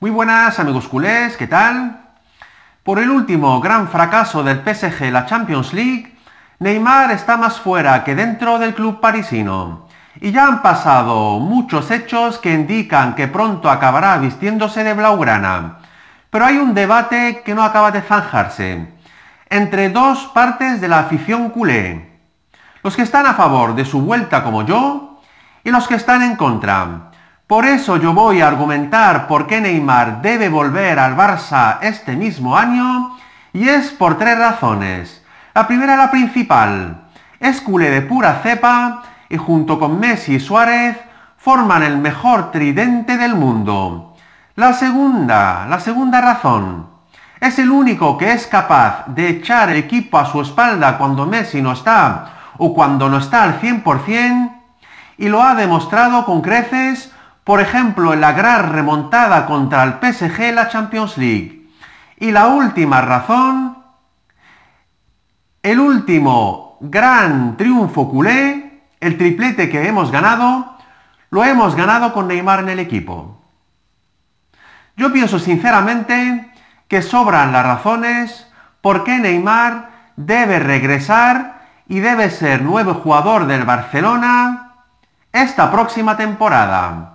Muy buenas amigos culés, ¿qué tal? Por el último gran fracaso del PSG la Champions League, Neymar está más fuera que dentro del club parisino. Y ya han pasado muchos hechos que indican que pronto acabará vistiéndose de blaugrana. Pero hay un debate que no acaba de zanjarse. Entre dos partes de la afición culé. Los que están a favor de su vuelta como yo y los que están en contra por eso yo voy a argumentar por qué Neymar debe volver al Barça este mismo año y es por tres razones. La primera, la principal. Es culé de pura cepa y junto con Messi y Suárez forman el mejor tridente del mundo. La segunda, la segunda razón. Es el único que es capaz de echar equipo a su espalda cuando Messi no está o cuando no está al 100% y lo ha demostrado con creces por ejemplo, en la gran remontada contra el PSG en la Champions League. Y la última razón, el último gran triunfo culé, el triplete que hemos ganado, lo hemos ganado con Neymar en el equipo. Yo pienso sinceramente que sobran las razones por qué Neymar debe regresar y debe ser nuevo jugador del Barcelona esta próxima temporada.